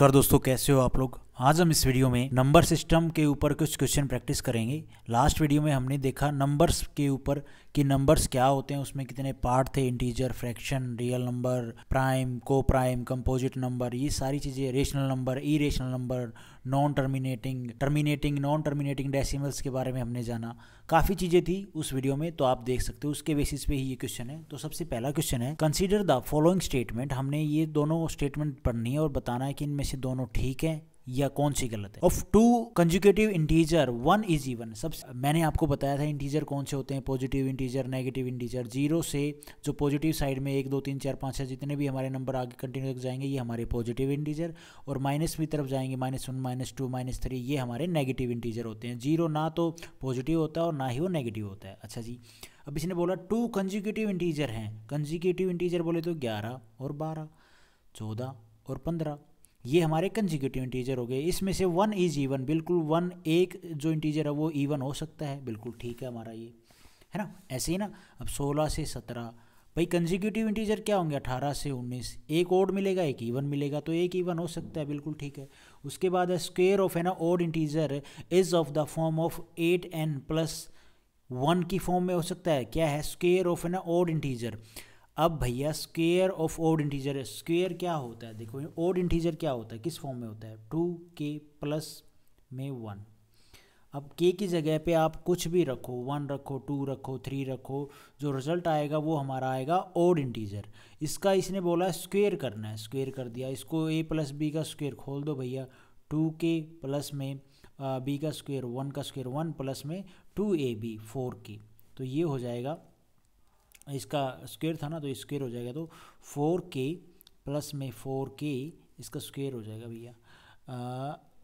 कर दोस्तों कैसे हो आप लोग आज हम इस वीडियो में नंबर सिस्टम के ऊपर कुछ क्वेश्चन प्रैक्टिस करेंगे लास्ट वीडियो में हमने देखा नंबर्स के ऊपर कि नंबर्स क्या होते हैं उसमें कितने पार्ट थे integer fraction real number prime coprime composite number ये सारी चीज़ें rational number irrational number non terminating terminating non terminating decimals के बारे में हमने जाना काफ़ी चीज़ें थी उस वीडियो में तो आप देख सकते हो उसके बेसिस पे ही ये क्वेश्चन है तो सबसे पहला क्वेश्चन है कंसिडर द फॉलोइंग स्टेटमेंट हमने ये दोनों स्टेटमेंट पढ़नी है और बताना है कि इनमें से दोनों ठीक हैं या कौन सी गलत है of two consecutive integer one is even सब मैंने आपको बताया था इंटीजर कौन से होते हैं positive integer negative integer zero से जो पॉजिटिव साइड में एक दो तीन चार पाँच छः जितने भी हमारे नंबर आगे कंटिन्यू तक जाएंगे ये हमारे पॉजिटिव इंटीजर और माइनस की तरफ जाएंगे minus one minus two minus three ये हमारे नेगेटिव इंटीजर होते हैं जीरो ना तो पॉजिटिव होता है और ना ही वो नेगेटिव होता है अच्छा जी अब इसने बोला टू कंजिक्यूटिव इंटीजर हैं कंजुकेटिव इंटीजर बोले तो ग्यारह और बारह चौदह और पंद्रह ये हमारे कंजिक्यूटिव इंटीजर हो गए इसमें से वन इज ईवन बिल्कुल वन एक जो इंटीजर है वो ईवन हो सकता है बिल्कुल ठीक है हमारा ये है ना ऐसे ही ना अब सोलह से सत्रह भाई कंजिक्यूटिव इंटीजर क्या होंगे अठारह से उन्नीस एक ओड मिलेगा एक ईवन मिलेगा तो एक ईवन हो सकता है बिल्कुल ठीक है उसके बाद स्क्वेयर ऑफ है ना odd integer is of the form of eight n plus one की फॉर्म में हो सकता है क्या है स्क्वेयर ऑफ है ना ओड इंटीजर अब भैया square of odd integer square क्या होता है देखो ओड इंटीजर क्या होता है किस फॉर्म में होता है टू के प्लस में वन अब के की जगह पे आप कुछ भी रखो वन रखो टू रखो थ्री रखो जो रिजल्ट आएगा वो हमारा आएगा ओड इंटीजर इसका इसने बोला स्क्वेयर करना है स्क्वेयर कर दिया इसको ए प्लस बी का स्क्वेयर खोल दो भैया टू के प्लस में बी का स्क्वेयर वन का स्क्वेयर वन प्लस में टू ए बी फोर के तो ये हो जाएगा इसका स्क्वेयर था ना तो स्क्वेयर हो जाएगा तो फोर के प्लस में फोर के इसका स्क्वेयर हो जाएगा भैया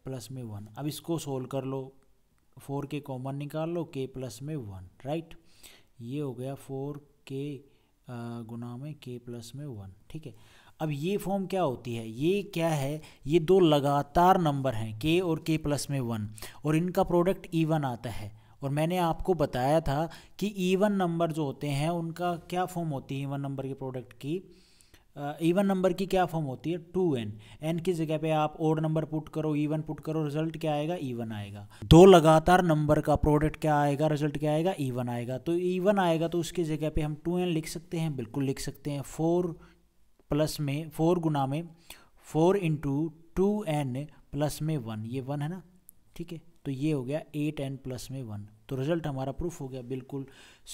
प्लस में वन अब इसको सोल्व कर लो फोर के कॉमन निकाल लो के प्लस में वन राइट ये हो गया फोर के गुना में के प्लस में वन ठीक है अब ये फॉर्म क्या होती है ये क्या है ये दो लगातार नंबर हैं के और के प्लस में वन और इनका प्रोडक्ट ई वन आता है और मैंने आपको बताया था कि ईवन e नंबर जो होते हैं उनका क्या फॉर्म होती है ईवन e नंबर के प्रोडक्ट की ईवन uh, नंबर की क्या फॉर्म होती है टू एन एन की जगह पे आप ओड नंबर पुट करो ईवन e पुट करो रिजल्ट क्या आएगा ईवन आएगा दो लगातार नंबर का प्रोडक्ट क्या आएगा रिजल्ट क्या आएगा ईवन आएगा तो ईवन आएगा तो उसकी जगह पे हम टू एन लिख सकते हैं बिल्कुल लिख सकते हैं फोर प्लस में फोर गुना में four into two n plus में वन ये वन है ना ठीक है तो ये हो गया एट एन प्लस में वन तो रिजल्ट हमारा प्रूफ हो गया बिल्कुल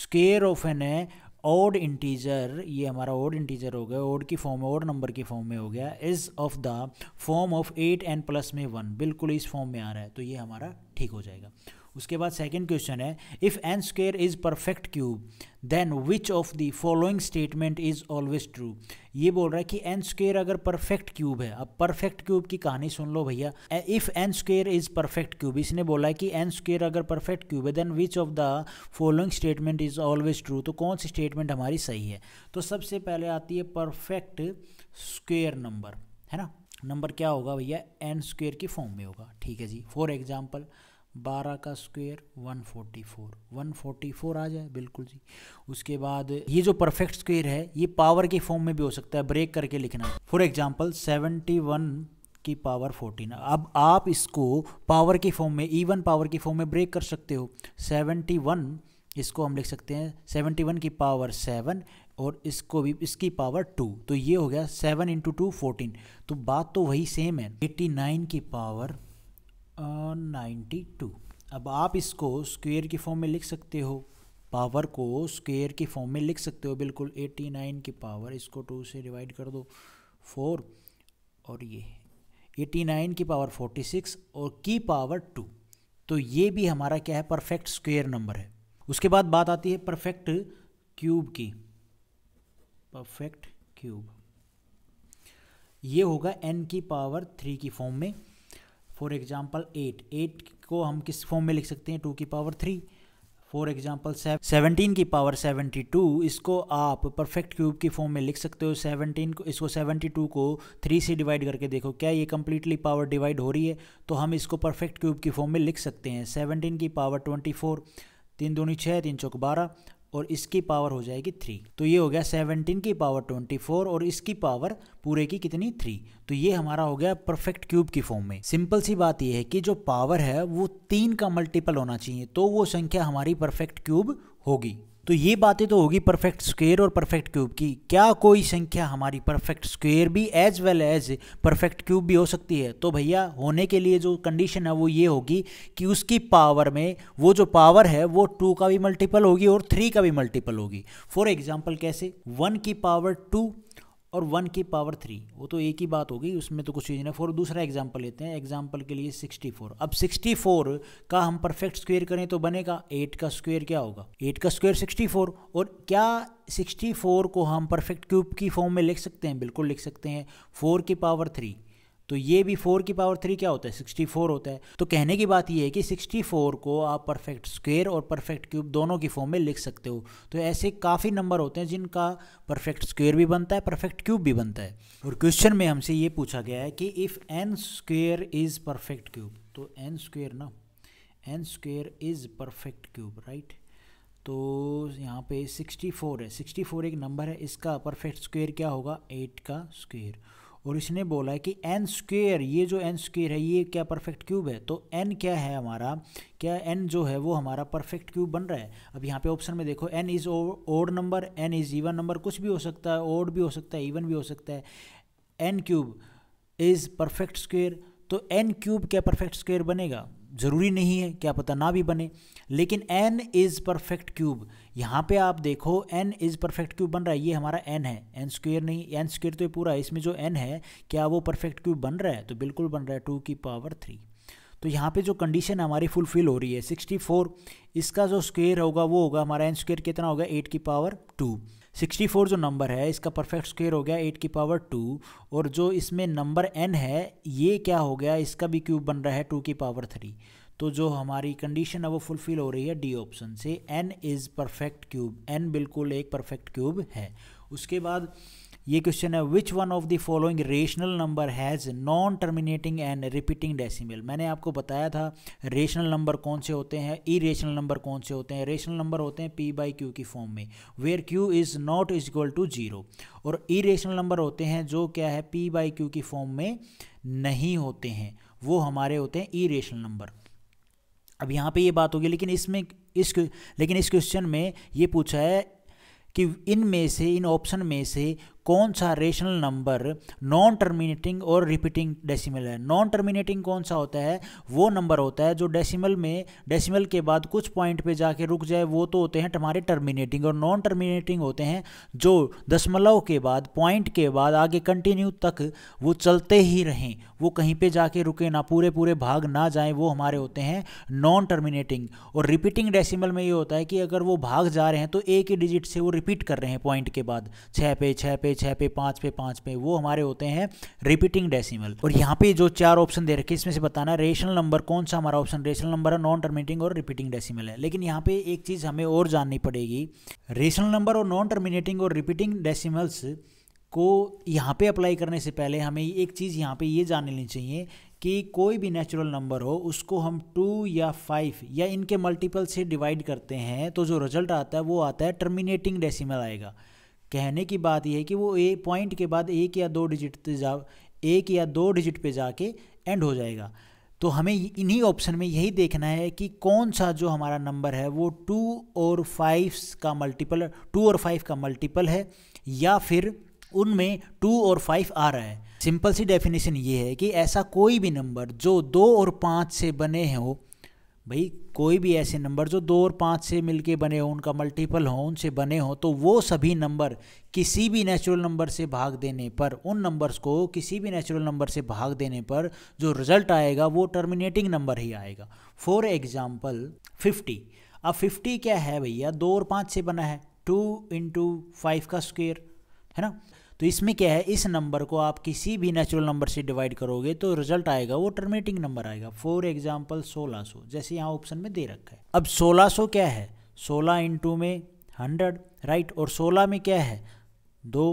स्केयर ऑफ एन है ओड इंटीजर ये हमारा ओड इंटीजर हो गया ओड की फॉर्म ओड नंबर की फॉर्म में हो गया is of the form of eight n plus में वन बिल्कुल इस फॉर्म में आ रहा है तो ये हमारा ठीक हो जाएगा उसके बाद सेकेंड क्वेश्चन है if n square is perfect cube then which of the following statement is always true ये बोल रहा है कि एन स्क्वेयर अगर परफेक्ट क्यूब है अब परफेक्ट क्यूब की कहानी सुन लो भैया if n square is perfect cube इसने बोला है कि एन स्क्वेयर अगर परफेक्ट क्यूब है then which of the following statement is always true तो कौन सी स्टेटमेंट हमारी सही है तो सबसे पहले आती है परफेक्ट स्क्वेयर नंबर है ना नंबर क्या होगा भैया एन स्क्वेयर की फॉर्म में होगा ठीक है जी फॉर एग्जाम्पल बारह का स्क्वायर फोर्टी फोर आ जाए बिल्कुल जी उसके बाद ये जो परफेक्ट स्क्वायर है ये पावर के फॉर्म में भी हो सकता है ब्रेक करके लिखना फॉर एग्जाम्पल सेवेंटी वन की पावर फोर्टीन अब आप इसको पावर के फॉर्म में इवन पावर के फॉर्म में ब्रेक कर सकते हो वन इसको हम लिख सकते हैं वन की पावर सेवन और इसको भी इसकी पावर टू तो ये हो गया सेवन इंटू टू फोर्टीन तो बात तो वही सेम है नाइन की पावर नाइन्टी टू अब आप इसको स्क्वेयर की फॉर्म में लिख सकते हो पावर को स्क्वेयर की फॉर्म में लिख सकते हो बिल्कुल एट्टी नाइन की पावर इसको टू से डिवाइड कर दो फोर और ये एटी नाइन की पावर फोर्टी सिक्स और की पावर टू तो ये भी हमारा क्या है परफेक्ट स्क्वेयर नंबर है उसके बाद बात आती है परफेक्ट क्यूब की परफेक्ट क्यूब ये होगा एन की पावर थ्री की फॉर्म में फॉर एग्जाम्पल एट एट को हम किस फॉर्म में लिख सकते हैं टू की power three for example seventeen की पावर सेवेंटी टू इसको आप परफेक्ट क्यूब की फॉर्म में लिख सकते हो सेवनटीन को इसको सेवेंटी टू को थ्री से डिवाइड करके देखो क्या ये कम्प्लीटली पावर डिवाइड हो रही है तो हम इसको परफेक्ट क्यूब की फॉर्म में लिख सकते हैं सेवनटीन की पावर ट्वेंटी फोर तीन दूनी छः तीन चौक बारह और इसकी पावर हो जाएगी थ्री तो ये हो गया सेवनटीन की पावर ट्वेंटी फोर और इसकी पावर पूरे की कितनी थ्री तो ये हमारा हो गया परफेक्ट क्यूब की फॉर्म में सिंपल सी बात यह है कि जो पावर है वो तीन का मल्टीपल होना चाहिए तो वो संख्या हमारी परफेक्ट क्यूब होगी तो ये बातें तो होगी परफेक्ट स्क्वेयर और परफेक्ट क्यूब की क्या कोई संख्या हमारी परफेक्ट स्क्वेयर भी as well as perfect cube भी हो सकती है तो भैया होने के लिए जो कंडीशन है वो ये होगी कि उसकी पावर में वो जो पावर है वो टू का भी मल्टीपल होगी और थ्री का भी मल्टीपल होगी फॉर एग्जाम्पल कैसे वन की पावर टू और वन की पावर थ्री वो तो एक ही बात हो गई उसमें तो कुछ चीज़ नहीं फोर दूसरा एग्जाम्पल लेते हैं एग्जाम्पल के लिए सिक्सटी फोर अब सिक्सटी फोर का हम परफेक्ट स्क्वेयर करें तो बनेगा एट का स्क्वेयर क्या होगा एट का स्क्वेयर सिक्सटी फोर और क्या सिक्सटी फोर को हम परफेक्ट क्यूब की फॉर्म में लिख सकते हैं बिल्कुल लिख सकते हैं फोर की पावर थ्री तो ये भी फोर की पावर थ्री क्या होता है सिक्सटी फोर होता है तो कहने की बात यह है कि सिक्सटी फोर को आप परफेक्ट स्क्वेयर और परफेक्ट क्यूब दोनों की फॉर्म में लिख सकते हो तो ऐसे काफ़ी नंबर होते हैं जिनका परफेक्ट स्क्वेयर भी बनता है परफेक्ट क्यूब भी बनता है और क्वेश्चन में हमसे ये पूछा गया है कि if n square is perfect cube तो एन स्क्वेयर ना n square is perfect cube right तो यहाँ पे 64 है 64 एक नंबर है इसका परफेक्ट स्क्वेयर क्या होगा 8 का स्क्वेयर और इसने बोला है कि एन स्क्वेयर ये जो एन स्क्वेयर है ये क्या परफेक्ट क्यूब है तो एन क्या है हमारा क्या एन जो है वो हमारा परफेक्ट क्यूब बन रहा है अब यहाँ पे ऑप्शन में देखो n is odd number n is even number कुछ भी हो सकता है ओड भी हो सकता है इवन भी हो सकता है n cube is perfect square तो एन क्यूब क्या परफेक्ट स्क्वेयर बनेगा ज़रूरी नहीं है क्या पता ना भी बने लेकिन एन इज़ परफेक्ट क्यूब यहाँ पे आप देखो एन इज़ परफेक्ट क्यूब बन रहा है ये हमारा एन है एन स्क्वेयर नहीं एन स्क्वेयर तो ये पूरा है इसमें जो एन है क्या वो परफेक्ट क्यूब बन रहा है तो बिल्कुल बन रहा है टू की पावर थ्री तो यहाँ पे जो कंडीशन हमारी फुलफिल हो रही है सिक्सटी फोर इसका जो स्क्वेयर होगा वो होगा हमारा एन स्क्वेयर कितना होगा एट की पावर टू सिक्सटी फोर जो नंबर है इसका परफेक्ट स्क्वेयर हो गया एट की पावर टू और जो इसमें नंबर एन है ये क्या हो गया इसका भी क्यूब बन रहा है टू की पावर थ्री तो जो हमारी कंडीशन है वो फुलफिल हो रही है डी ऑप्शन से n is perfect cube n बिल्कुल एक परफेक्ट क्यूब है उसके बाद ये क्वेश्चन है which one of the following rational number has non terminating and repeating decimal मैंने आपको बताया था रेशनल नंबर कौन से होते हैं ई रेशनल नंबर कौन से होते हैं रेशनल नंबर होते हैं पी बाई क्यू की फॉर्म में where q is not is equal to zero और ई रेशनल नंबर होते हैं जो क्या है पी बाई क्यू की फॉर्म में नहीं होते हैं वो हमारे होते हैं ई रेशनल नंबर अब यहाँ पे ये बात होगी लेकिन इसमें इस लेकिन इस क्वेश्चन में ये पूछा है कि इन में से इन ऑप्शन में से कौन सा रेशनल नंबर नॉन टर्मिनेटिंग और रिपीटिंग डेसिमल है नॉन टर्मिनेटिंग कौन सा होता है वो नंबर होता है जो डेसिमल में डेसिमल के बाद कुछ पॉइंट पे जाके रुक जाए वो तो होते हैं हमारे टर्मिनेटिंग और नॉन टर्मिनेटिंग होते हैं जो दशमलव के बाद पॉइंट के बाद आगे कंटिन्यू तक वो चलते ही रहें वो कहीं पर जाके रुके ना पूरे पूरे भाग ना जाएँ वो हमारे होते हैं नॉन टर्मिनेटिंग और रिपीटिंग डेसिमल में ये होता है कि अगर वो भाग जा रहे हैं तो एक ही डिजिट से वो रिपीट कर रहे हैं पॉइंट के बाद छः पे छः पे छः पे पाँच पे पाँच पे वो हमारे होते हैं रिपीटिंग डेसिमल और यहाँ पे जो चार ऑप्शन दे रखे इसमें से बताना रेशनल नंबर कौन सा हमारा ऑप्शन रेशनल नंबर है नॉन टर्मिनेटिंग और रिपीटिंग डेसिमल है लेकिन यहाँ पे एक चीज़ हमें और जाननी पड़ेगी रेशनल नंबर और नॉन टर्मिनेटिंग और रिपीटिंग डेसीमल्स को यहाँ पे अप्लाई करने से पहले हमें एक चीज़ यहाँ पे ये यह जान लेनी चाहिए कि कोई भी नेचुरल नंबर हो उसको हम टू या फाइव या इनके मल्टीपल से डिवाइड करते हैं तो जो रिजल्ट आता है वो आता है टर्मिनेटिंग डेसिमल आएगा कहने की बात यह है कि वो ए पॉइंट के बाद एक या दो डिजिट पे जा एक या दो डिजिट पे जाके एंड हो जाएगा तो हमें इन्हीं ऑप्शन में यही देखना है कि कौन सा जो हमारा नंबर है वो टू और फाइव का मल्टीपल टू और फाइव का मल्टीपल है या फिर उनमें टू और फाइव आ रहा है सिंपल सी डेफिनेशन ये है कि ऐसा कोई भी नंबर जो दो और पाँच से बने हों भाई कोई भी ऐसे नंबर जो दो और पाँच से मिलके बने हों उनका मल्टीपल हो उनसे बने हों तो वो सभी नंबर किसी भी नेचुरल नंबर से भाग देने पर उन नंबर्स को किसी भी नेचुरल नंबर से भाग देने पर जो रिजल्ट आएगा वो टर्मिनेटिंग नंबर ही आएगा फॉर एग्ज़ाम्पल फिफ्टी अब फिफ्टी क्या है भैया दो और पाँच से बना है टू इंटू फाइव का स्क्वेयर है ना तो इसमें क्या है इस नंबर को आप किसी भी नेचुरल नंबर से डिवाइड करोगे तो रिजल्ट आएगा वो टर्मिनेटिंग नंबर आएगा फॉर एग्जाम्पल सोलह सो जैसे यहाँ ऑप्शन में दे रखा है अब सोलह सो क्या है सोलह इंटू में हंड्रेड राइट और सोलह में क्या है दो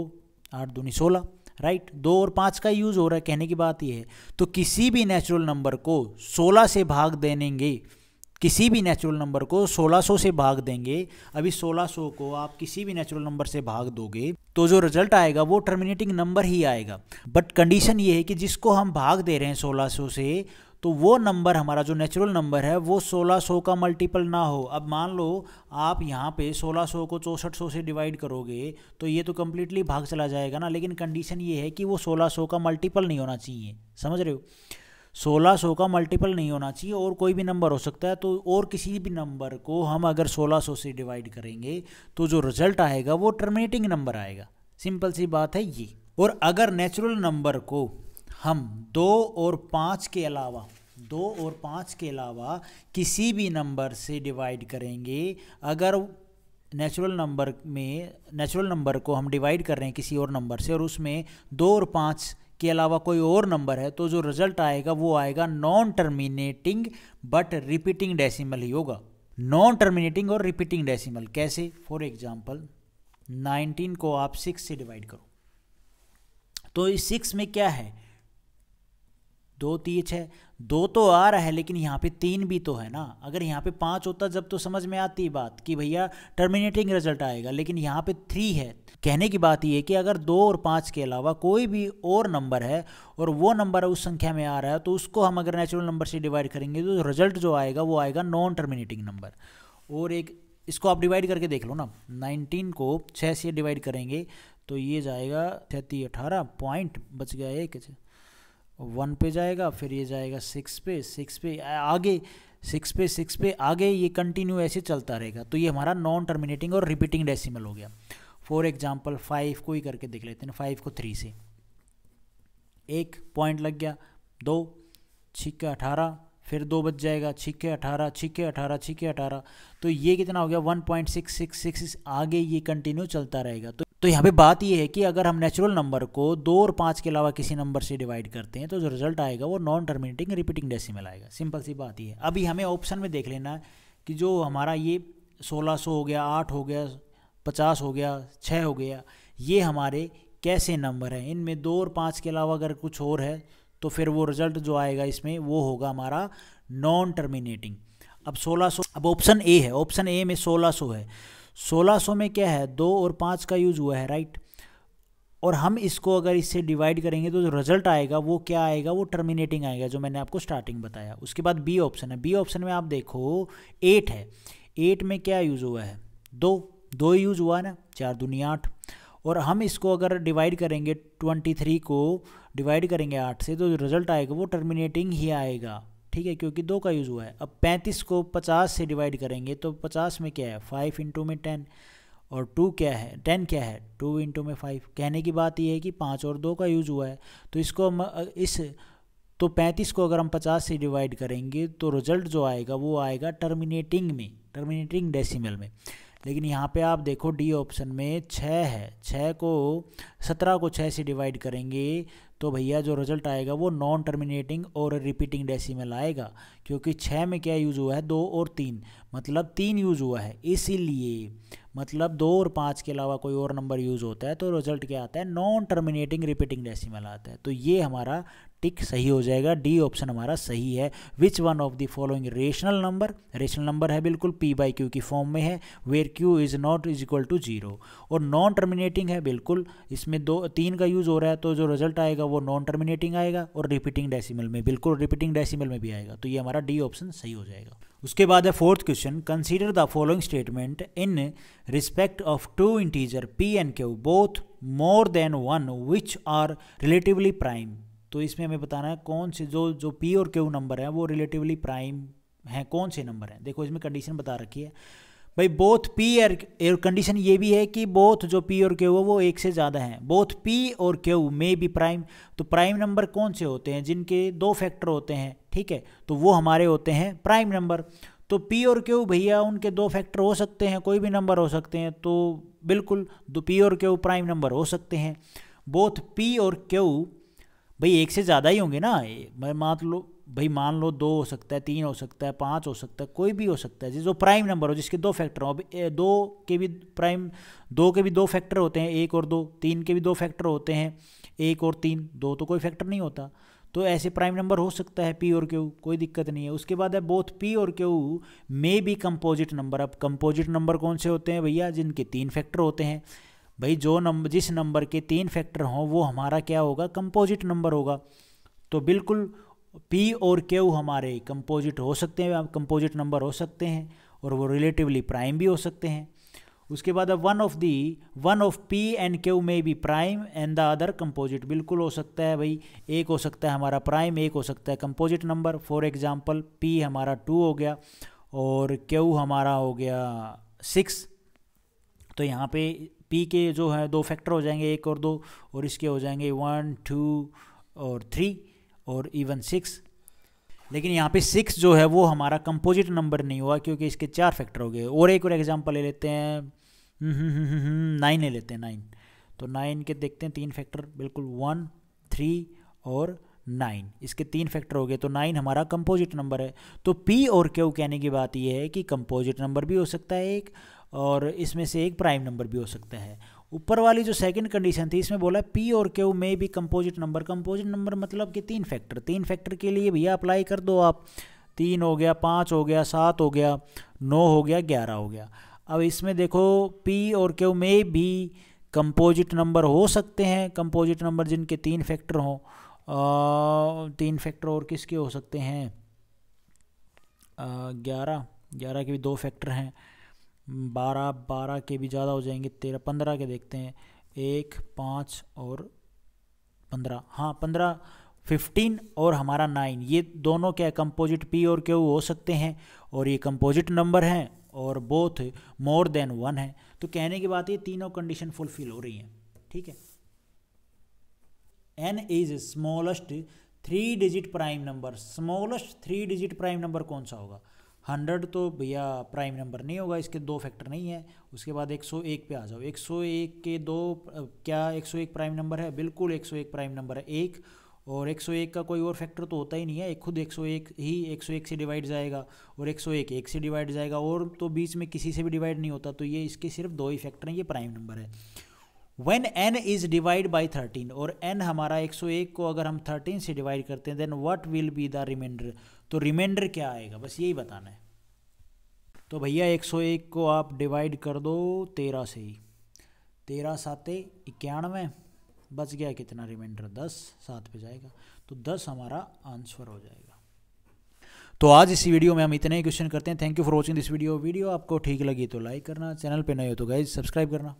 आठ दूनी सोलह राइट दो और पाँच का यूज़ हो रहा है कहने की बात यह है तो किसी भी नेचुरल नंबर को सोलह से भाग देनेंगे किसी भी नेचुरल नंबर को 1600 से भाग देंगे अभी 1600 को आप किसी भी नेचुरल नंबर से भाग दोगे तो जो रिजल्ट आएगा वो टर्मिनेटिंग नंबर ही आएगा बट कंडीशन ये है कि जिसको हम भाग दे रहे हैं 1600 से तो वो नंबर हमारा जो नेचुरल नंबर है वो 1600 का मल्टीपल ना हो अब मान लो आप यहाँ पे 1600 को चौंसठ से डिवाइड करोगे तो ये तो कम्प्लीटली भाग चला जाएगा ना लेकिन कंडीशन ये है कि वो 1600 का मल्टीपल नहीं होना चाहिए समझ रहे हो सोलह सौ का मल्टीपल नहीं होना चाहिए और कोई भी नंबर हो सकता है तो और किसी भी नंबर को हम अगर सोलह सौ से डिवाइड करेंगे तो जो रिजल्ट आएगा वो टर्मिनेटिंग नंबर आएगा सिंपल सी बात है ये और अगर नेचुरल नंबर को हम दो और पाँच के अलावा दो और पाँच के अलावा किसी भी नंबर से डिवाइड करेंगे अगर नेचुरल नंबर में नेचुरल नंबर को हम डिवाइड कर रहे हैं किसी और नंबर से और उसमें दो और पाँच के अलावा कोई और नंबर है तो जो रिजल्ट आएगा वो आएगा non terminating but repeating decimal ही होगा नॉन टर्मिनेटिंग और रिपीटिंग डेसिमल कैसे फॉर एग्जाम्पल 19 को आप 6 से डिवाइड करो तो इस 6 में क्या है दो तीच है दो तो आ रहा है लेकिन यहाँ पे तीन भी तो है ना अगर यहाँ पे पाँच होता जब तो समझ में आती बात कि भैया टर्मिनेटिंग रिजल्ट आएगा लेकिन यहाँ पे थ्री है कहने की बात यह है कि अगर दो और पाँच के अलावा कोई भी और नंबर है और वो नंबर उस संख्या में आ रहा है तो उसको हम अगर नेचुरल नंबर से डिवाइड करेंगे तो रिजल्ट जो आएगा वो आएगा नॉन टर्मिनेटिंग नंबर और एक इसको आप डिवाइड करके देख लो ना 19 को 6 से डिवाइड करेंगे तो ये जाएगा छत्तीस अठारह पॉइंट बच गया एक वन पे जाएगा फिर ये जाएगा सिक्स पे सिक्स पे आगे सिक्स पे सिक्स पे आगे ये कंटिन्यू ऐसे चलता रहेगा तो ये हमारा नॉन टर्मिनेटिंग और रिपीटिंग डेसिमल हो गया फॉर एग्जाम्पल फाइव को ही करके देख लेते हैं फाइव को थ्री से एक पॉइंट लग गया दो छिक्के अठारह फिर दो बच जाएगा छिक्के अठारह छिक्के अठारह छिक्के अठारह तो ये कितना हो गया one point six six six आगे ये कंटिन्यू चलता रहेगा तो तो यहाँ पे बात यह है कि अगर हम नेचुरल नंबर को दो और पाँच के अलावा किसी नंबर से डिवाइड करते हैं तो जो रिजल्ट आएगा वो नॉन टर्मिनेटिंग रिपीटिंग डेसिमल आएगा सिंपल सी बात ये है अभी हमें ऑप्शन में देख लेना कि जो हमारा ये सोलह सौ हो गया आठ हो गया पचास हो गया छः हो गया ये हमारे कैसे नंबर हैं इनमें दो और पाँच के अलावा अगर कुछ और है तो फिर वो रिजल्ट जो आएगा इसमें वो होगा हमारा नॉन टर्मिनेटिंग अब सोलह सौ अब ऑप्शन ए है ऑप्शन ए में सोलह सौ है 1600 में क्या है दो और पाँच का यूज हुआ है राइट और हम इसको अगर इससे डिवाइड करेंगे तो जो रिजल्ट आएगा वो क्या आएगा वो टर्मिनेटिंग आएगा जो मैंने आपको स्टार्टिंग बताया उसके बाद बी ऑप्शन है बी ऑप्शन में आप देखो एट है एट में क्या यूज़ हुआ है दो दो यूज़ हुआ है ना चार दुनिया आठ और हम इसको अगर डिवाइड करेंगे ट्वेंटी थ्री को डिवाइड करेंगे आठ से तो रिजल्ट आएगा वो टर्मिनेटिंग ही आएगा ठीक है क्योंकि दो का यूज़ हुआ है अब पैंतीस को पचास से डिवाइड करेंगे तो पचास में क्या है फाइव इंटू में टेन और टू क्या है टेन क्या है टू इंटू में फाइव कहने की बात यह है कि पाँच और दो का यूज़ हुआ है तो इसको हम इस तो पैंतीस को अगर हम पचास से डिवाइड करेंगे तो रिजल्ट जो आएगा वो आएगा टर्मिनेटिंग में टर्मिनेटिंग डेसिमल में लेकिन यहाँ पे आप देखो डी ऑप्शन में छः है छः को सत्रह को छः से डिवाइड करेंगे तो भैया जो रिजल्ट आएगा वो नॉन टर्मिनेटिंग और रिपीटिंग डेसिमल आएगा क्योंकि छः में क्या यूज़ हुआ है दो और तीन मतलब तीन यूज़ हुआ है इसीलिए मतलब दो और पाँच के अलावा कोई और नंबर यूज़ होता है तो रिजल्ट क्या आता है नॉन टर्मिनेटिंग रिपीटिंग डेसिमल आता है तो ये हमारा टिक सही हो जाएगा डी ऑप्शन हमारा सही है which one of the following rational number rational number है बिल्कुल पी बाई क्यू की फॉर्म में है where q is not is equal to zero और नॉन टर्मिनेटिंग है बिल्कुल इसमें दो तीन का यूज़ हो रहा है तो जो रिजल्ट आएगा वो नॉन टर्मिनेटिंग आएगा और रिपीटिंग डेसिमल में बिल्कुल रिपीटिंग डेसिमल में भी आएगा तो ये हमारा डी ऑप्शन सही हो जाएगा उसके बाद है fourth question consider the following statement in respect of two integer p and q both more than one which are relatively prime तो इसमें हमें बताना है कौन से जो जो पी और क्यू नंबर है वो रिलेटिवली प्राइम हैं कौन से नंबर हैं देखो इसमें कंडीशन बता रखी है भाई both p air air condition ये भी है कि बोथ जो पी और क्यू है वो एक से ज़्यादा हैं बोथ पी और क्यू मे बी प्राइम तो प्राइम नंबर कौन से होते हैं जिनके दो फैक्टर होते हैं ठीक है तो वो हमारे होते हैं प्राइम नंबर तो पी और क्यू भैया उनके दो फैक्टर हो सकते हैं कोई भी नंबर हो सकते हैं तो बिल्कुल दो पी और क्यू प्राइम नंबर हो सकते हैं बोथ पी और क्यू भाई एक से ज़्यादा ही होंगे ना मैं मान लो भाई मान लो दो हो सकता है तीन हो सकता है पाँच हो सकता है कोई भी हो सकता है जो प्राइम नंबर हो जिसके दो फैक्टर हो दो के भी प्राइम दो के भी दो फैक्टर होते हैं एक और दो तीन के भी दो फैक्टर होते हैं एक और तीन दो तो कोई फैक्टर नहीं होता तो ऐसे प्राइम नंबर हो सकता है पी और क्यू कोई दिक्कत नहीं है उसके बाद है बोथ पी और Q may be composite number अब कंपोजिट नंबर कौन से होते हैं भैया जिनके तीन फैक्टर होते हैं भाई जो नंबर जिस नंबर के तीन फैक्टर हों वो हमारा क्या होगा कंपोजिट नंबर होगा तो बिल्कुल पी और क्यू हमारे कंपोजिट हो सकते हैं कंपोजिट नंबर हो सकते हैं और वो रिलेटिवली प्राइम भी हो सकते हैं उसके बाद अब one of the one of P and Q में भी prime and the other composite बिल्कुल हो सकता है भाई एक हो सकता है हमारा प्राइम एक हो सकता है composite number for example P हमारा टू हो गया और क्यू हमारा हो गया सिक्स तो यहाँ पे पी के जो है दो फैक्टर हो जाएंगे एक और दो और इसके हो जाएंगे वन टू और थ्री और इवन सिक्स लेकिन यहाँ पे सिक्स जो है वो हमारा कंपोजिट नंबर नहीं हुआ क्योंकि इसके चार फैक्टर हो गए और एक और एग्जांपल ले लेते हैं नाइन हम्म, हम्म, हम्म, ले लेते हैं नाइन तो नाइन के देखते हैं तीन फैक्टर बिल्कुल वन थ्री और नाइन इसके तीन फैक्टर हो गए तो नाइन हमारा कंपोजिट नंबर है तो पी और क्यू कहने की बात यह है कि कंपोजिट नंबर भी हो सकता है एक और इसमें से एक प्राइम नंबर भी हो सकता है ऊपर वाली जो सेकंड कंडीशन थी इसमें बोला पी और क्यू में भी कंपोजिट नंबर कंपोजिट नंबर मतलब कि तीन फैक्टर तीन फैक्टर के लिए भैया अप्लाई कर दो आप तीन हो गया पाँच हो गया सात हो गया नौ हो गया ग्यारह हो गया अब इसमें देखो पी और क्यू में भी कंपोजिट नंबर हो सकते हैं कंपोजिट नंबर जिनके तीन फैक्टर हों तीन फैक्टर और किसके हो सकते हैं ग्यारह ग्यारह के भी दो फैक्टर हैं बारह बारह के भी ज़्यादा हो जाएंगे तेरह पंद्रह के देखते हैं एक पाँच और पंद्रह हाँ पंद्रह फिफ्टीन और हमारा नाइन ये दोनों क्या कंपोजिट पी और क्यू हो सकते हैं और ये कंपोजिट नंबर हैं और बोथ मोर देन वन है तो कहने की बात ये तीनों कंडीशन फुलफिल हो रही हैं ठीक है N is smallest three digit prime number smallest three digit prime number कौन सा होगा हंड्रेड तो भैया प्राइम नंबर नहीं होगा इसके दो फैक्टर नहीं है उसके बाद एक सौ एक पे आ जाओ एक सौ एक के दो क्या एक सौ एक प्राइम नंबर है बिल्कुल एक सौ एक प्राइम नंबर है एक और एक सौ एक का कोई और फैक्टर तो होता ही नहीं है एक खुद एक ही एक सौ एक से डिवाइड जाएगा और एक सौ एक एक से डिवाइड जाएगा और तो बीच में किसी से भी डिवाइड नहीं होता तो ये इसके सिर्फ दो ही फैक्टर हैं ये प्राइम नंबर है when N is divide by thirteen और एन हमारा एक सौ एक को अगर हम थर्टीन से डिवाइड करते हैं then what will be the remainder तो रिमाइंडर क्या आएगा बस यही बताना है तो भैया 101 को आप डिवाइड कर दो तेरह से ही तेरह सात इक्यानवे बच गया कितना रिमाइंडर दस सात पे जाएगा तो दस हमारा आंसर हो जाएगा तो आज इस वीडियो में हम इतने ही क्वेश्चन करते हैं thank you for watching this video video आपको ठीक लगी तो लाइक करना चैनल पे नए हो तो गाइज सब्सक्राइब करना